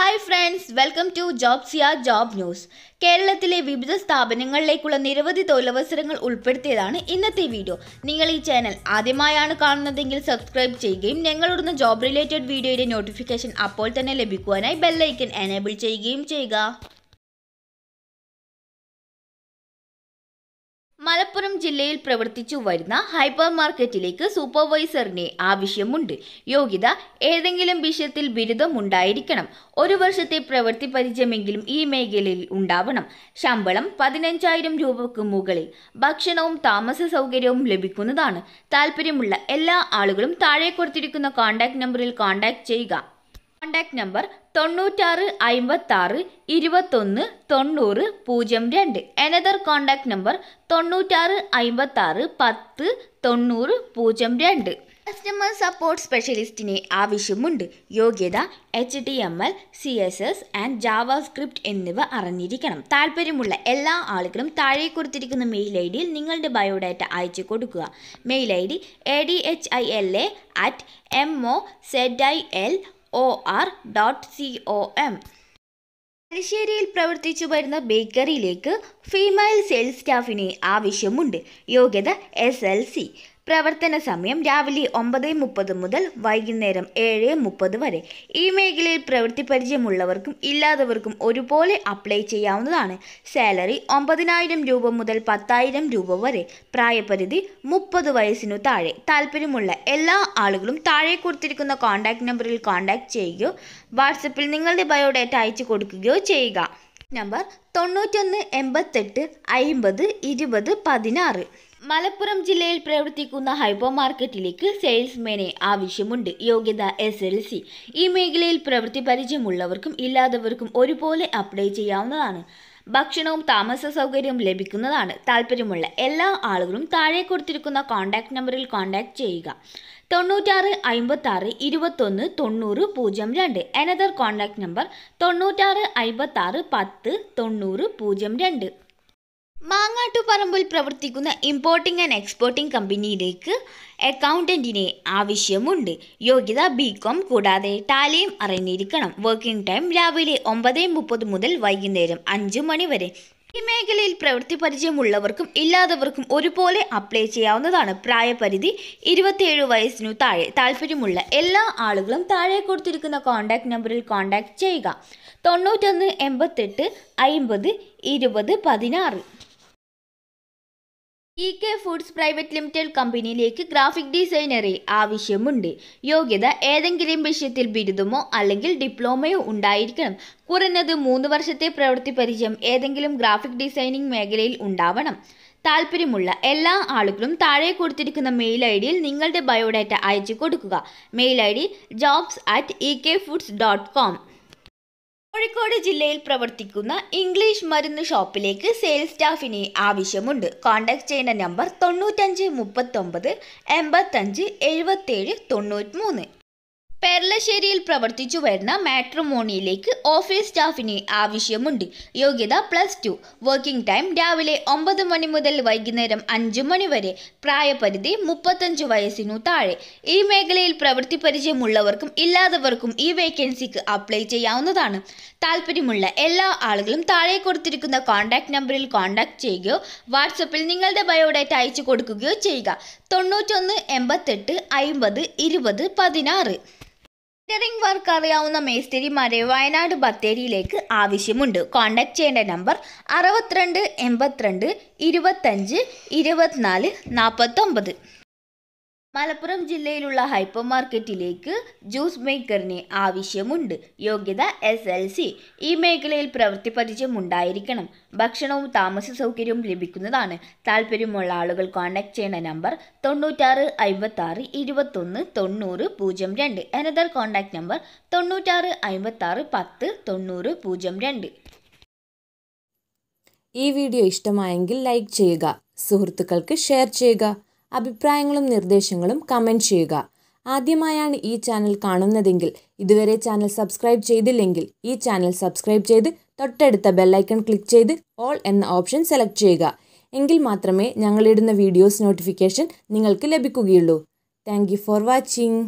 hi friends welcome to Siya job news കേരളത്തിലെ വിവിധ സ്ഥാപനങ്ങളിലേക്കുള്ള നിരവധി തൊഴിലവസരങ്ങൾ ഉൾപ്പെടുത്തിയതാണ് ഇന്നത്തെ വീഡിയോ നിങ്ങൾ ഈ ചാനൽ ആദ്യമായാണ് കാണുന്നതെങ്കിൽ സബ്സ്ക്രൈബ് ചെയ്യുകയും ഞങ്ങളോടുന്ന ജോബ് റിലേറ്റഡ് വീഡിയോയുടെ നോട്ടിഫിക്കേഷൻ അപ്പോൾ തന്നെ ലഭിക്കുവാനായി ബെല്ലൈക്കൻ എനേബിൾ ചെയ്യുകയും ചെയ്യുക മലപ്പുറം ജില്ലയിൽ പ്രവർത്തിച്ചു വരുന്ന ഹൈപ്പർ മാർക്കറ്റിലേക്ക് സൂപ്പർവൈസറിനെ ആവശ്യമുണ്ട് യോഗ്യത ഏതെങ്കിലും വിഷയത്തിൽ ബിരുദം ഉണ്ടായിരിക്കണം ഒരു വർഷത്തെ പ്രവൃത്തി പരിചയമെങ്കിലും ഈ മേഖലയിൽ ഉണ്ടാവണം ശമ്പളം പതിനഞ്ചായിരം രൂപക്ക് മുകളിൽ ഭക്ഷണവും താമസ സൗകര്യവും ലഭിക്കുന്നതാണ് താല്പര്യമുള്ള എല്ലാ ആളുകളും താഴെ കൊടുത്തിരിക്കുന്ന കോൺടാക്ട് നമ്പറിൽ കോൺടാക്ട് ചെയ്യുക കോൺടാക്ട് നമ്പർ തൊണ്ണൂറ്റാറ് അമ്പത്താറ് ഇരുപത്തൊന്ന് തൊണ്ണൂറ് പൂജ്യം രണ്ട് എനദർ കോൺടാക്റ്റ് നമ്പർ തൊണ്ണൂറ്റാറ് അമ്പത്താറ് പത്ത് തൊണ്ണൂറ് പൂജ്യം രണ്ട് കസ്റ്റമർ സപ്പോർട്ട് സ്പെഷ്യലിസ്റ്റിന് ആവശ്യമുണ്ട് യോഗ്യത H D M L C S S and JavaScript എന്നിവ അറിഞ്ഞിരിക്കണം താല്പര്യമുള്ള എല്ലാ ആളുകളും താഴെ കൊടുത്തിരിക്കുന്ന മെയിൽ ഐ ഡിയിൽ നിങ്ങളുടെ ബയോഡാറ്റ അയച്ചു കൊടുക്കുക mail I D A D H I L A at M O Z I L O R dot C O M തലശ്ശേരിയിൽ പ്രവർത്തിച്ചു വരുന്ന ബേക്കറിയിലേക്ക് ഫീമെയിൽ സെയിൽസ് സ്റ്റാഫിനെ ആവശ്യമുണ്ട് യോഗ്യത എസ് എൽ സി പ്രവർത്തന സമയം രാവിലെ ഒമ്പത് മുപ്പത് മുതൽ വൈകുന്നേരം ഏഴ് മുപ്പത് വരെ ഈ മേഖലയിൽ പ്രവൃത്തി പരിചയമുള്ളവർക്കും ഇല്ലാത്തവർക്കും ഒരുപോലെ അപ്ലൈ ചെയ്യാവുന്നതാണ് സാലറി ഒമ്പതിനായിരം രൂപ മുതൽ പത്തായിരം രൂപ വരെ പ്രായപരിധി മുപ്പത് വയസ്സിനു താഴെ താല്പര്യമുള്ള എല്ലാ ആളുകളും താഴെ കൊടുത്തിരിക്കുന്ന കോൺടാക്റ്റ് നമ്പറിൽ കോൺടാക്റ്റ് ചെയ്യുകയോ വാട്സപ്പിൽ നിങ്ങളുടെ ബയോഡേറ്റ അയച്ചു കൊടുക്കുകയോ ചെയ്യുക നമ്പർ തൊണ്ണൂറ്റൊന്ന് എൺപത്തെട്ട് അമ്പത് ഇരുപത് പതിനാറ് മലപ്പുറം ജില്ലയിൽ പ്രവർത്തിക്കുന്ന ഹൈപ്പർ മാർക്കറ്റിലേക്ക് സെയിൽസ്മാനെ ആവശ്യമുണ്ട് യോഗ്യത എസ് എൽ സി ഈ മേഖലയിൽ പ്രവൃത്തി പരിചയമുള്ളവർക്കും ഇല്ലാത്തവർക്കും ഒരുപോലെ അപ്ലൈ ചെയ്യാവുന്നതാണ് ഭക്ഷണവും താമസ സൗകര്യവും ലഭിക്കുന്നതാണ് താല്പര്യമുള്ള എല്ലാ ആളുകളും താഴെ കൊടുത്തിരിക്കുന്ന കോൺടാക്റ്റ് നമ്പറിൽ കോൺടാക്റ്റ് ചെയ്യുക തൊണ്ണൂറ്റാറ് അമ്പത്താറ് ഇരുപത്തൊന്ന് തൊണ്ണൂറ് പൂജ്യം രണ്ട് അനദർ കോൺടാക്റ്റ് നമ്പർ തൊണ്ണൂറ്റാറ് അമ്പത്താറ് പത്ത് തൊണ്ണൂറ് പൂജ്യം രണ്ട് മാങ്ങാട്ടുപറമ്പിൽ പ്രവർത്തിക്കുന്ന ഇമ്പോർട്ടിംഗ് ആൻഡ് എക്സ്പോർട്ടിംഗ് കമ്പനിയിലേക്ക് അക്കൗണ്ടന്റിനെ ആവശ്യമുണ്ട് യോഗ്യത ബി കോം കൂടാതെ ടാലിയും അറിഞ്ഞിരിക്കണം വർക്കിംഗ് ടൈം രാവിലെ ഒമ്പത് മുപ്പത് മുതൽ വൈകുന്നേരം അഞ്ച് മണി വരെ ഈ മേഖലയിൽ പ്രവൃത്തി പരിചയമുള്ളവർക്കും ഇല്ലാത്തവർക്കും ഒരുപോലെ അപ്ലൈ ചെയ്യാവുന്നതാണ് പ്രായപരിധി ഇരുപത്തിയേഴ് വയസ്സിനു താഴെ താല്പര്യമുള്ള എല്ലാ ആളുകളും താഴെ കൊടുത്തിരിക്കുന്ന കോൺടാക്റ്റ് നമ്പറിൽ കോൺടാക്റ്റ് ചെയ്യുക തൊണ്ണൂറ്റൊന്ന് എൺപത്തെട്ട് അയിമ്പത് ഇരുപത് പതിനാറ് E K foods private limited കമ്പനിയിലേക്ക് ഗ്രാഫിക് ഡിസൈനറെ ആവശ്യമുണ്ട് യോഗ്യത ഏതെങ്കിലും വിഷയത്തിൽ ബിരുദമോ അല്ലെങ്കിൽ ഡിപ്ലോമയോ ഉണ്ടായിരിക്കണം കുറഞ്ഞത് മൂന്ന് വർഷത്തെ പ്രവൃത്തി പരിചയം ഏതെങ്കിലും ഗ്രാഫിക് ഡിസൈനിംഗ് മേഖലയിൽ ഉണ്ടാവണം താല്പര്യമുള്ള എല്ലാ ആളുകളും താഴെ കൊടുത്തിരിക്കുന്ന മെയിൽ ഐ ഡിയിൽ നിങ്ങളുടെ ബയോഡാറ്റ അയച്ചു കൊടുക്കുക mail I D jobs at E K foods dot com Kozhikode ജില്ലയിൽ പ്രവർത്തിക്കുന്ന ഇംഗ്ലീഷ് മരുന്ന് ഷോപ്പിലേക്ക് സെയിൽസ് സ്റ്റാഫിന് ആവശ്യമുണ്ട് കോൺടാക്ട് ചെയ്യേണ്ട നമ്പർ തൊണ്ണൂറ്റഞ്ച് മുപ്പത്തൊമ്പത് എൺപത്തഞ്ച് എഴുപത്തേഴ് തൊണ്ണൂറ്റി മൂന്ന് പെർലശ്ശേരിയിൽ പ്രവർത്തിച്ചു വരുന്ന മാട്രിമോണിയിലേക്ക് ഓഫീസ് സ്റ്റാഫിന് ആവശ്യമുണ്ട് യോഗ്യത പ്ലസ് ടു വർക്കിംഗ് ടൈം രാവിലെ ഒമ്പത് മണി മുതൽ വൈകുന്നേരം അഞ്ച് മണി വരെ പ്രായപരിധി മുപ്പത്തഞ്ച് വയസ്സിനു താഴെ ഈ മേഖലയിൽ പ്രവൃത്തി പരിചയമുള്ളവർക്കും ഇല്ലാത്തവർക്കും ഈ വേക്കൻസിക്ക് അപ്ലൈ ചെയ്യാവുന്നതാണ് താല്പര്യമുള്ള എല്ലാ ആളുകളും താഴെ കൊടുത്തിരിക്കുന്ന കോൺടാക്ട് നമ്പറിൽ കോൺടാക്ട് ചെയ്യുകയോ വാട്സപ്പിൽ നിങ്ങളുടെ ബയോഡേറ്റ അയച്ചു കൊടുക്കുകയോ ചെയ്യുക തൊണ്ണൂറ്റൊന്ന് എൺപത്തെട്ട് അയിമ്പത് ഇരുപത് പതിനാറ് ടെറിംഗ് വർക്ക് അറിയാവുന്ന മേസ്തിരിമാരെ വയനാട് ബത്തേരിയിലേക്ക് ആവശ്യമുണ്ട് കോൺടാക്ട് ചെയ്യേണ്ട നമ്പർ അറുപത്തിരണ്ട് എൺപത്തിരണ്ട് ഇരുപത്തഞ്ച് ഇരുപത്തിനാല് നാൽപ്പത്തൊമ്പത് മലപ്പുറം ജില്ലയിലുള്ള ഹൈപ്പർ മാർക്കറ്റിലേക്ക് ജ്യൂസ് മേക്കറിന് ആവശ്യമുണ്ട് യോഗ്യത എസ് എൽ സി ഈ മേഖലയിൽ പ്രവൃത്തി പരിചയം ഉണ്ടായിരിക്കണം ഭക്ഷണവും താമസ സൗകര്യവും ലഭിക്കുന്നതാണ് താല്പര്യമുള്ള ആളുകൾ കോൺടാക്ട് ചെയ്യുന്ന നമ്പർ തൊണ്ണൂറ്റാറ് അമ്പത്താറ് ഇരുപത്തൊന്ന് തൊണ്ണൂറ് പൂജ്യം രണ്ട് അനദർ കോൺടാക്ട് നമ്പർ തൊണ്ണൂറ്റാറ് അമ്പത്താറ് പത്ത് തൊണ്ണൂറ് പൂജ്യം രണ്ട് ഈ വീഡിയോ ഇഷ്ടമായെങ്കിൽ ലൈക്ക് ചെയ്യുക സുഹൃത്തുക്കൾക്ക് ഷെയർ ചെയ്യുക അഭിപ്രായങ്ങളും നിർദ്ദേശങ്ങളും കമൻറ്റ് ചെയ്യുക ആദ്യമായാണ് ഈ ചാനൽ കാണുന്നതെങ്കിൽ ഇതുവരെ ചാനൽ സബ്സ്ക്രൈബ് ചെയ്തില്ലെങ്കിൽ ഈ ചാനൽ സബ്സ്ക്രൈബ് ചെയ്ത് തൊട്ടടുത്ത ബെല്ലൈക്കൺ ക്ലിക്ക് ചെയ്ത് ഓൾ എന്ന ഓപ്ഷൻ സെലക്ട് ചെയ്യുക എങ്കിൽ മാത്രമേ ഞങ്ങളിടുന്ന വീഡിയോസ് നോട്ടിഫിക്കേഷൻ നിങ്ങൾക്ക് ലഭിക്കുകയുള്ളൂ താങ്ക് ഫോർ വാച്ചിങ്